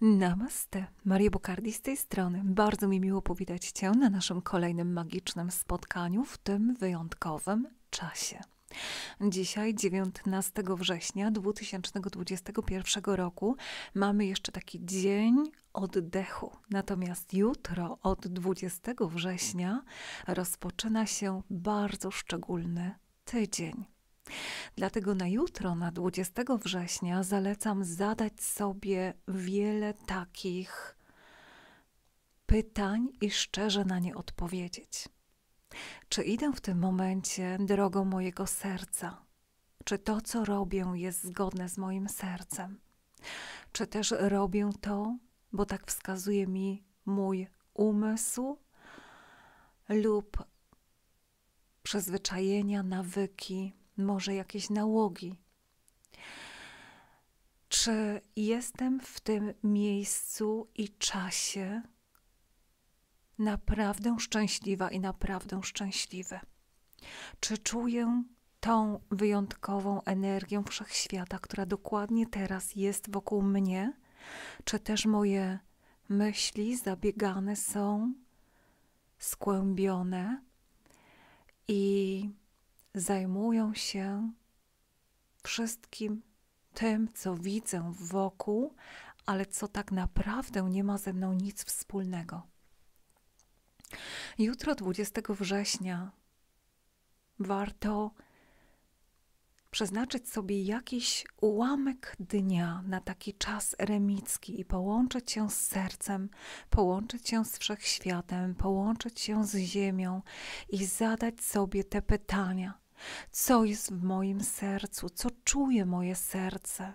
Namaste, Maria Bukardi z tej strony. Bardzo mi miło powitać Cię na naszym kolejnym magicznym spotkaniu w tym wyjątkowym czasie. Dzisiaj, 19 września 2021 roku, mamy jeszcze taki dzień oddechu. Natomiast jutro, od 20 września, rozpoczyna się bardzo szczególny tydzień. Dlatego na jutro, na 20 września, zalecam zadać sobie wiele takich pytań i szczerze na nie odpowiedzieć. Czy idę w tym momencie drogą mojego serca? Czy to, co robię, jest zgodne z moim sercem? Czy też robię to, bo tak wskazuje mi mój umysł lub przyzwyczajenia, nawyki, może jakieś nałogi. Czy jestem w tym miejscu i czasie naprawdę szczęśliwa i naprawdę szczęśliwy? Czy czuję tą wyjątkową energię wszechświata, która dokładnie teraz jest wokół mnie? Czy też moje myśli zabiegane są, skłębione i zajmują się wszystkim tym, co widzę wokół, ale co tak naprawdę nie ma ze mną nic wspólnego. Jutro, 20 września, warto przeznaczyć sobie jakiś ułamek dnia na taki czas eremicki i połączyć się z sercem, połączyć się z wszechświatem, połączyć się z ziemią i zadać sobie te pytania co jest w moim sercu, co czuje moje serce.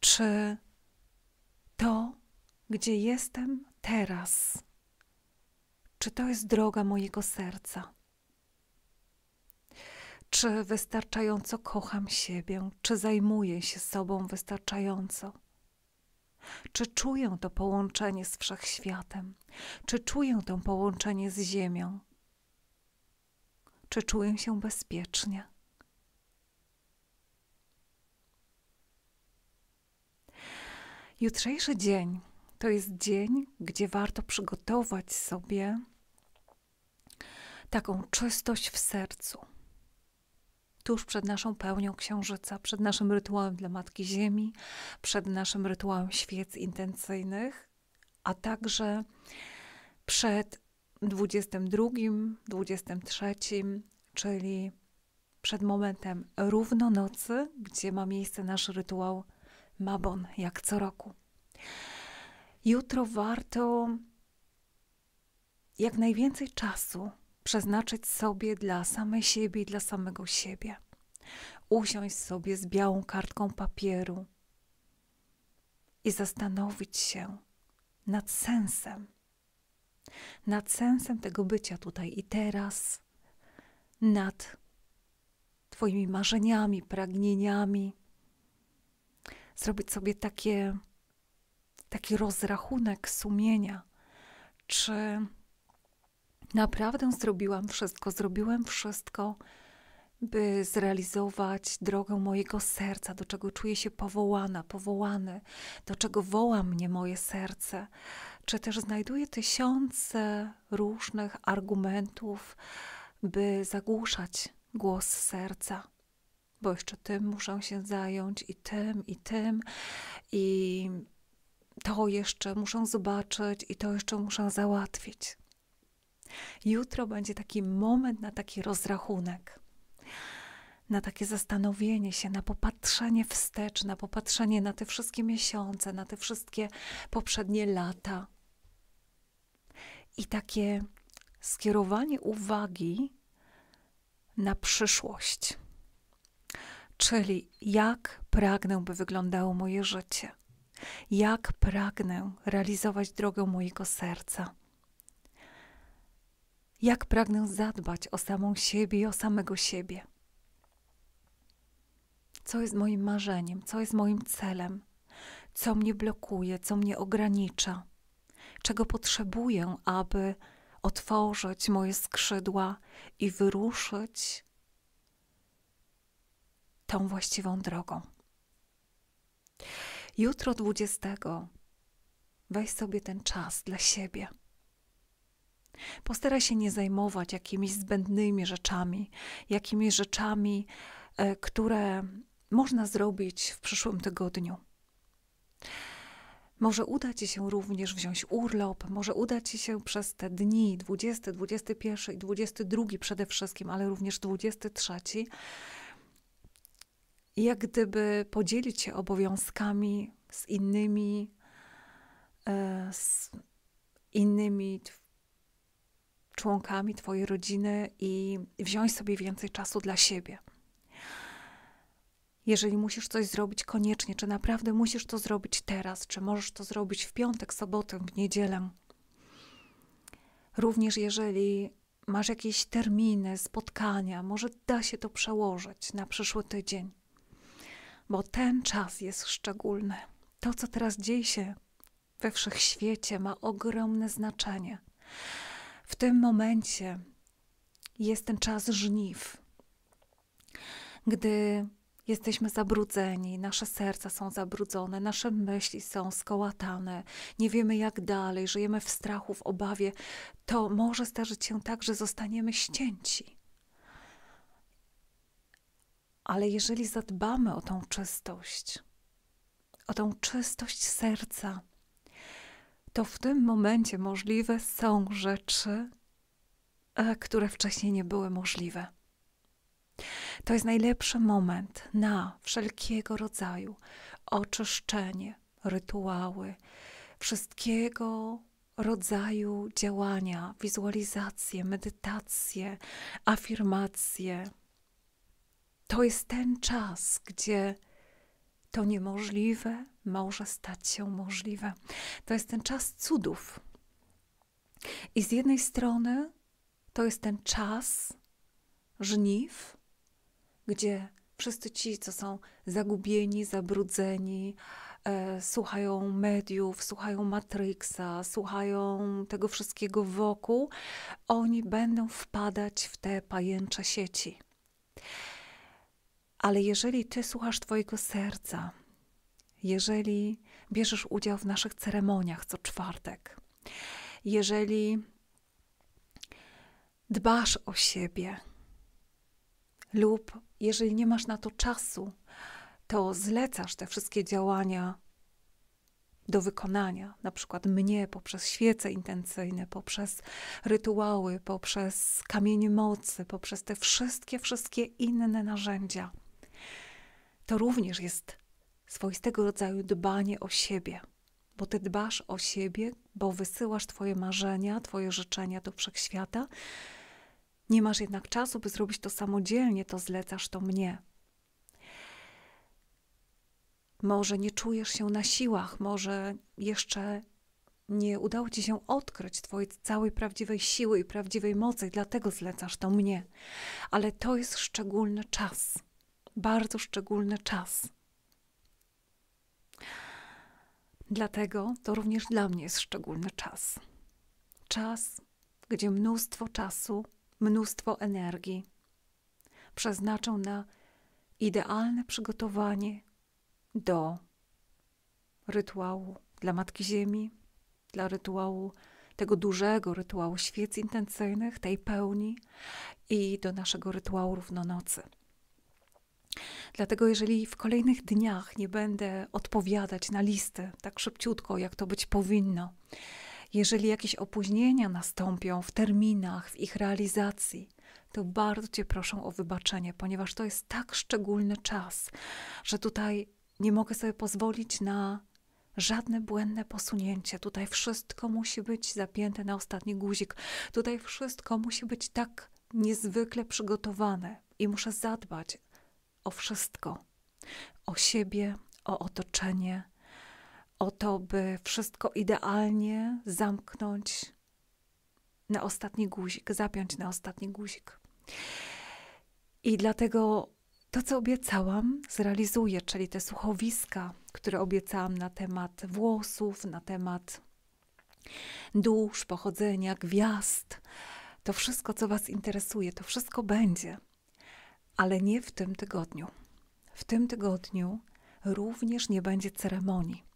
Czy to, gdzie jestem teraz, czy to jest droga mojego serca? Czy wystarczająco kocham siebie? Czy zajmuję się sobą wystarczająco? Czy czuję to połączenie z wszechświatem? Czy czuję to połączenie z ziemią? czy czuję się bezpiecznie. Jutrzejszy dzień to jest dzień, gdzie warto przygotować sobie taką czystość w sercu. Tuż przed naszą pełnią księżyca, przed naszym rytuałem dla Matki Ziemi, przed naszym rytuałem świec intencyjnych, a także przed 22, 23, czyli przed momentem równonocy, gdzie ma miejsce nasz rytuał Mabon, jak co roku. Jutro warto jak najwięcej czasu przeznaczyć sobie dla samej siebie i dla samego siebie. Usiąść sobie z białą kartką papieru i zastanowić się nad sensem nad sensem tego bycia tutaj i teraz, nad Twoimi marzeniami, pragnieniami. Zrobić sobie takie, taki rozrachunek sumienia, czy naprawdę zrobiłam wszystko, zrobiłem wszystko, by zrealizować drogę mojego serca, do czego czuję się powołana, powołany, do czego woła mnie moje serce, czy też znajduje tysiące różnych argumentów, by zagłuszać głos serca. Bo jeszcze tym muszę się zająć, i tym, i tym, i to jeszcze muszę zobaczyć, i to jeszcze muszę załatwić. Jutro będzie taki moment na taki rozrachunek, na takie zastanowienie się, na popatrzenie wstecz, na popatrzenie na te wszystkie miesiące, na te wszystkie poprzednie lata, i takie skierowanie uwagi na przyszłość. Czyli jak pragnę, by wyglądało moje życie, jak pragnę realizować drogę mojego serca, jak pragnę zadbać o samą siebie i o samego siebie. Co jest moim marzeniem, co jest moim celem, co mnie blokuje, co mnie ogranicza czego potrzebuję, aby otworzyć moje skrzydła i wyruszyć tą właściwą drogą. Jutro 20 weź sobie ten czas dla siebie. Postaraj się nie zajmować jakimiś zbędnymi rzeczami, jakimiś rzeczami, e, które można zrobić w przyszłym tygodniu. Może uda Ci się również wziąć urlop, może uda Ci się przez te dni 20, 21 i 22 przede wszystkim, ale również 23, jak gdyby podzielić się obowiązkami z innymi, e, z innymi członkami Twojej rodziny i wziąć sobie więcej czasu dla siebie. Jeżeli musisz coś zrobić koniecznie, czy naprawdę musisz to zrobić teraz, czy możesz to zrobić w piątek, sobotę, w niedzielę. Również jeżeli masz jakieś terminy, spotkania, może da się to przełożyć na przyszły tydzień, bo ten czas jest szczególny. To, co teraz dzieje się we wszechświecie, ma ogromne znaczenie. W tym momencie jest ten czas żniw, gdy Jesteśmy zabrudzeni, nasze serca są zabrudzone, nasze myśli są skołatane, nie wiemy jak dalej, żyjemy w strachu, w obawie, to może zdarzyć się tak, że zostaniemy ścięci. Ale jeżeli zadbamy o tą czystość, o tą czystość serca, to w tym momencie możliwe są rzeczy, e, które wcześniej nie były możliwe. To jest najlepszy moment na wszelkiego rodzaju oczyszczenie, rytuały, wszystkiego rodzaju działania, wizualizacje, medytacje, afirmacje. To jest ten czas, gdzie to niemożliwe może stać się możliwe. To jest ten czas cudów. I z jednej strony to jest ten czas żniw, gdzie wszyscy ci, co są zagubieni, zabrudzeni, e, słuchają mediów, słuchają Matrixa, słuchają tego wszystkiego wokół, oni będą wpadać w te pajęcze sieci. Ale jeżeli ty słuchasz Twojego serca, jeżeli bierzesz udział w naszych ceremoniach co czwartek, jeżeli dbasz o siebie lub jeżeli nie masz na to czasu, to zlecasz te wszystkie działania do wykonania, na przykład mnie poprzez świece intencyjne, poprzez rytuały, poprzez kamienie mocy, poprzez te wszystkie, wszystkie inne narzędzia. To również jest swoistego rodzaju dbanie o siebie, bo ty dbasz o siebie, bo wysyłasz twoje marzenia, twoje życzenia do wszechświata, nie masz jednak czasu, by zrobić to samodzielnie, to zlecasz to mnie. Może nie czujesz się na siłach, może jeszcze nie udało ci się odkryć twojej całej prawdziwej siły i prawdziwej mocy, dlatego zlecasz to mnie. Ale to jest szczególny czas, bardzo szczególny czas. Dlatego to również dla mnie jest szczególny czas. Czas, gdzie mnóstwo czasu mnóstwo energii. Przeznaczą na idealne przygotowanie do rytuału dla Matki Ziemi, dla rytuału tego dużego rytuału świec intencyjnych, tej pełni i do naszego rytuału równonocy. Dlatego, jeżeli w kolejnych dniach nie będę odpowiadać na listy tak szybciutko, jak to być powinno, jeżeli jakieś opóźnienia nastąpią w terminach, w ich realizacji, to bardzo Cię proszę o wybaczenie, ponieważ to jest tak szczególny czas, że tutaj nie mogę sobie pozwolić na żadne błędne posunięcie. Tutaj wszystko musi być zapięte na ostatni guzik. Tutaj wszystko musi być tak niezwykle przygotowane i muszę zadbać o wszystko: o siebie, o otoczenie, o to, by wszystko idealnie zamknąć na ostatni guzik, zapiąć na ostatni guzik. I dlatego to, co obiecałam, zrealizuję, czyli te słuchowiska, które obiecałam na temat włosów, na temat dusz, pochodzenia, gwiazd. To wszystko, co Was interesuje, to wszystko będzie, ale nie w tym tygodniu. W tym tygodniu również nie będzie ceremonii.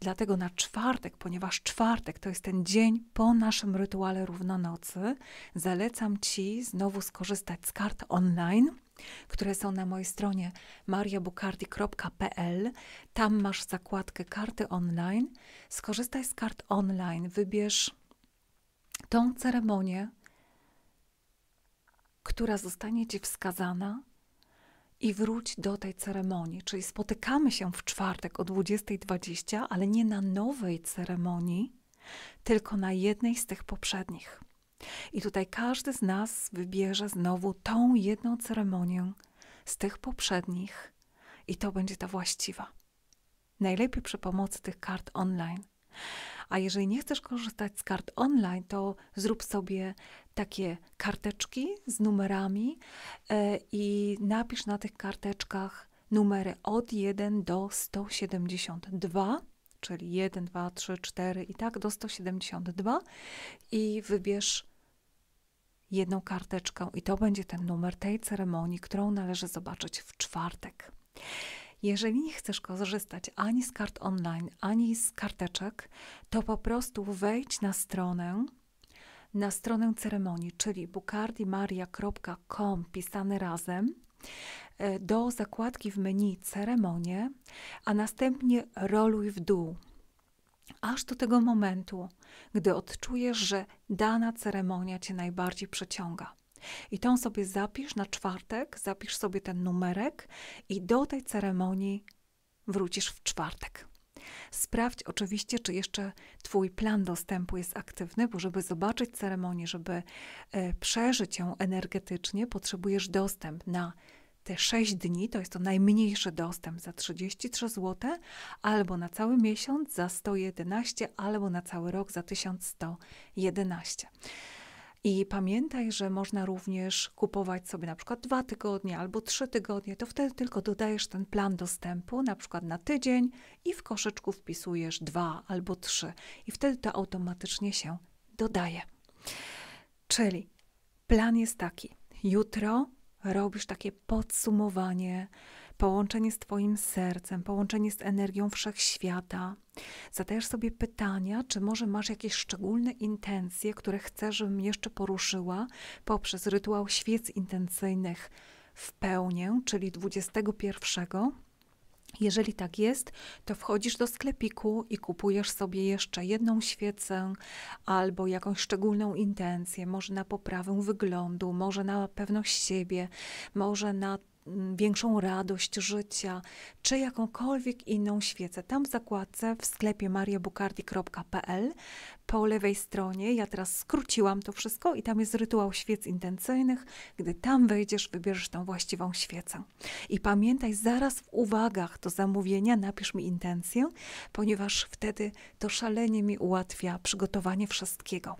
Dlatego na czwartek, ponieważ czwartek to jest ten dzień po naszym rytuale równonocy, zalecam Ci znowu skorzystać z kart online które są na mojej stronie mariabukardi.pl. Tam masz zakładkę karty online. Skorzystaj z kart online, wybierz tą ceremonię, która zostanie Ci wskazana i wróć do tej ceremonii. Czyli spotykamy się w czwartek o 20.20, ale nie na nowej ceremonii, tylko na jednej z tych poprzednich. I tutaj każdy z nas wybierze znowu tą jedną ceremonię z tych poprzednich i to będzie ta właściwa. Najlepiej przy pomocy tych kart online. A jeżeli nie chcesz korzystać z kart online, to zrób sobie takie karteczki z numerami e, i napisz na tych karteczkach numery od 1 do 172, czyli 1, 2, 3, 4 i tak do 172 i wybierz jedną karteczkę i to będzie ten numer tej ceremonii, którą należy zobaczyć w czwartek. Jeżeli nie chcesz korzystać ani z kart online, ani z karteczek, to po prostu wejdź na stronę na stronę ceremonii, czyli bukardimaria.com, pisane razem, e, do zakładki w menu ceremonie, a następnie roluj w dół. Aż do tego momentu, gdy odczujesz, że dana ceremonia cię najbardziej przeciąga. I tą sobie zapisz na czwartek, zapisz sobie ten numerek i do tej ceremonii wrócisz w czwartek. Sprawdź oczywiście, czy jeszcze Twój plan dostępu jest aktywny, bo żeby zobaczyć ceremonię, żeby e, przeżyć ją energetycznie, potrzebujesz dostęp na te 6 dni, to jest to najmniejszy dostęp za 33 zł, albo na cały miesiąc za 111, albo na cały rok za 1111. I pamiętaj, że można również kupować sobie na przykład dwa tygodnie albo trzy tygodnie, to wtedy tylko dodajesz ten plan dostępu, na przykład na tydzień, i w koszyczku wpisujesz dwa albo trzy, i wtedy to automatycznie się dodaje. Czyli plan jest taki: jutro robisz takie podsumowanie połączenie z Twoim sercem, połączenie z energią wszechświata. Zadajesz sobie pytania, czy może masz jakieś szczególne intencje, które chcesz, żebym jeszcze poruszyła poprzez rytuał świec intencyjnych w pełnię, czyli 21. Jeżeli tak jest, to wchodzisz do sklepiku i kupujesz sobie jeszcze jedną świecę albo jakąś szczególną intencję, może na poprawę wyglądu, może na pewność siebie, może na Mm, większą radość życia, czy jakąkolwiek inną świecę. Tam w zakładce w sklepie mariabukardi.pl po lewej stronie, ja teraz skróciłam to wszystko i tam jest rytuał świec intencyjnych. Gdy tam wejdziesz, wybierzesz tą właściwą świecę. I pamiętaj, zaraz w uwagach do zamówienia napisz mi intencję, ponieważ wtedy to szalenie mi ułatwia przygotowanie wszystkiego.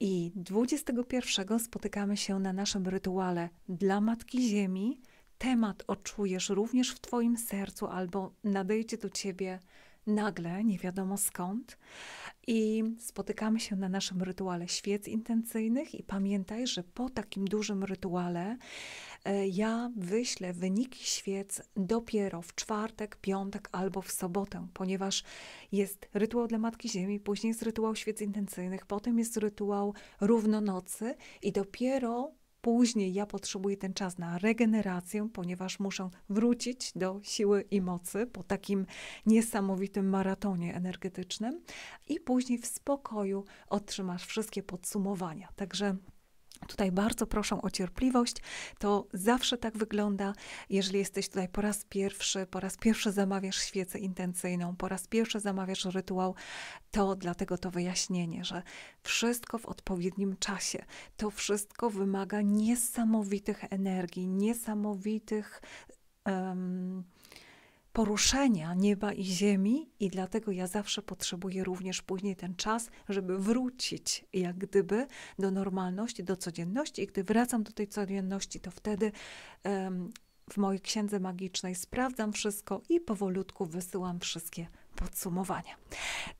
I 21 spotykamy się na naszym rytuale dla Matki Ziemi temat odczujesz również w Twoim sercu, albo nadejdzie do Ciebie nagle, nie wiadomo skąd. I spotykamy się na naszym rytuale świec intencyjnych. I pamiętaj, że po takim dużym rytuale e, ja wyślę wyniki świec dopiero w czwartek, piątek albo w sobotę, ponieważ jest rytuał dla Matki Ziemi, później jest rytuał świec intencyjnych, potem jest rytuał równonocy i dopiero Później ja potrzebuję ten czas na regenerację, ponieważ muszę wrócić do siły i mocy po takim niesamowitym maratonie energetycznym. I później w spokoju otrzymasz wszystkie podsumowania. Także Tutaj bardzo proszę o cierpliwość. To zawsze tak wygląda. Jeżeli jesteś tutaj po raz pierwszy, po raz pierwszy zamawiasz świecę intencyjną, po raz pierwszy zamawiasz rytuał, to dlatego to wyjaśnienie, że wszystko w odpowiednim czasie. To wszystko wymaga niesamowitych energii, niesamowitych. Um, poruszenia nieba i ziemi, i dlatego ja zawsze potrzebuję również później ten czas, żeby wrócić jak gdyby do normalności, do codzienności. I gdy wracam do tej codzienności, to wtedy um, w mojej księdze magicznej sprawdzam wszystko i powolutku wysyłam wszystkie podsumowania.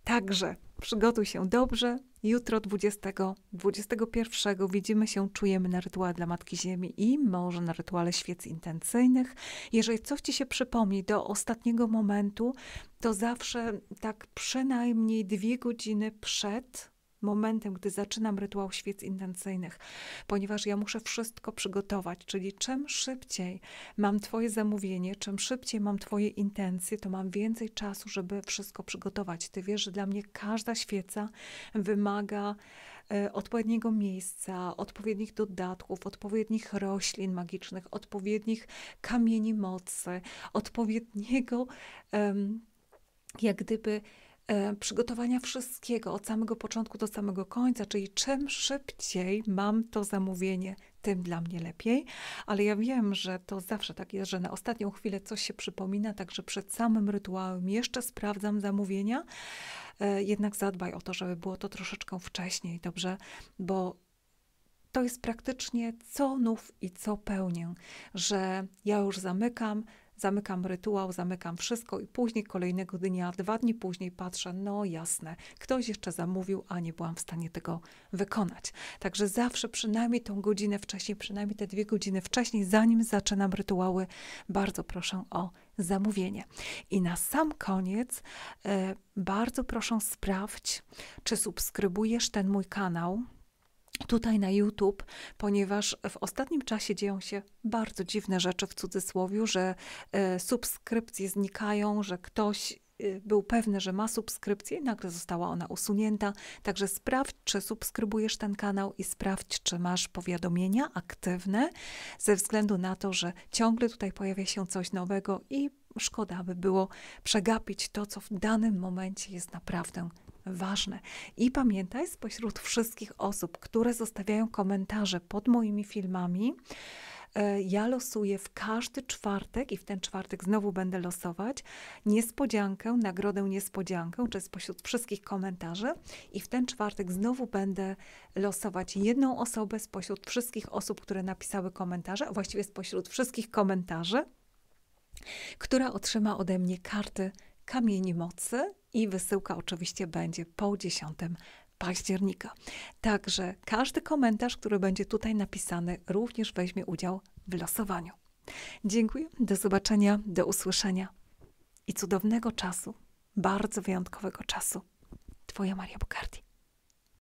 Także przygotuj się dobrze. Jutro 20, 21 widzimy się, czujemy na rytuale dla Matki Ziemi i może na rytuale świec intencyjnych. Jeżeli coś Ci się przypomni do ostatniego momentu, to zawsze tak przynajmniej dwie godziny przed momentem, gdy zaczynam rytuał świec intencyjnych, ponieważ ja muszę wszystko przygotować, czyli czym szybciej mam Twoje zamówienie, czym szybciej mam Twoje intencje, to mam więcej czasu, żeby wszystko przygotować. Ty wiesz, że dla mnie każda świeca wymaga e, odpowiedniego miejsca, odpowiednich dodatków, odpowiednich roślin magicznych, odpowiednich kamieni mocy, odpowiedniego, um, jak gdyby E, przygotowania wszystkiego od samego początku do samego końca, czyli czym szybciej mam to zamówienie, tym dla mnie lepiej, ale ja wiem, że to zawsze tak jest, że na ostatnią chwilę coś się przypomina, także przed samym rytuałem jeszcze sprawdzam zamówienia. E, jednak zadbaj o to, żeby było to troszeczkę wcześniej, dobrze? Bo to jest praktycznie co nów i co pełnię, że ja już zamykam, zamykam rytuał, zamykam wszystko i później kolejnego dnia, dwa dni później patrzę, no jasne, ktoś jeszcze zamówił, a nie byłam w stanie tego wykonać. Także zawsze przynajmniej tą godzinę wcześniej, przynajmniej te dwie godziny wcześniej, zanim zaczynam rytuały, bardzo proszę o zamówienie. I na sam koniec y, bardzo proszę sprawdź, czy subskrybujesz ten mój kanał tutaj na YouTube, ponieważ w ostatnim czasie dzieją się bardzo dziwne rzeczy w cudzysłowie, że e, subskrypcje znikają, że ktoś e, był pewny, że ma subskrypcję i nagle została ona usunięta. Także sprawdź, czy subskrybujesz ten kanał i sprawdź, czy masz powiadomienia aktywne, ze względu na to, że ciągle tutaj pojawia się coś nowego i szkoda by było przegapić to, co w danym momencie jest naprawdę ważne. I pamiętaj, spośród wszystkich osób, które zostawiają komentarze pod moimi filmami, e, ja losuję w każdy czwartek i w ten czwartek znowu będę losować niespodziankę, nagrodę niespodziankę, czy spośród wszystkich komentarzy i w ten czwartek znowu będę losować jedną osobę spośród wszystkich osób, które napisały komentarze, a właściwie spośród wszystkich komentarzy, która otrzyma ode mnie karty kamieni mocy i wysyłka oczywiście będzie po 10 października. Także każdy komentarz, który będzie tutaj napisany, również weźmie udział w losowaniu. Dziękuję, do zobaczenia, do usłyszenia i cudownego czasu, bardzo wyjątkowego czasu. Twoja Maria Bukardi.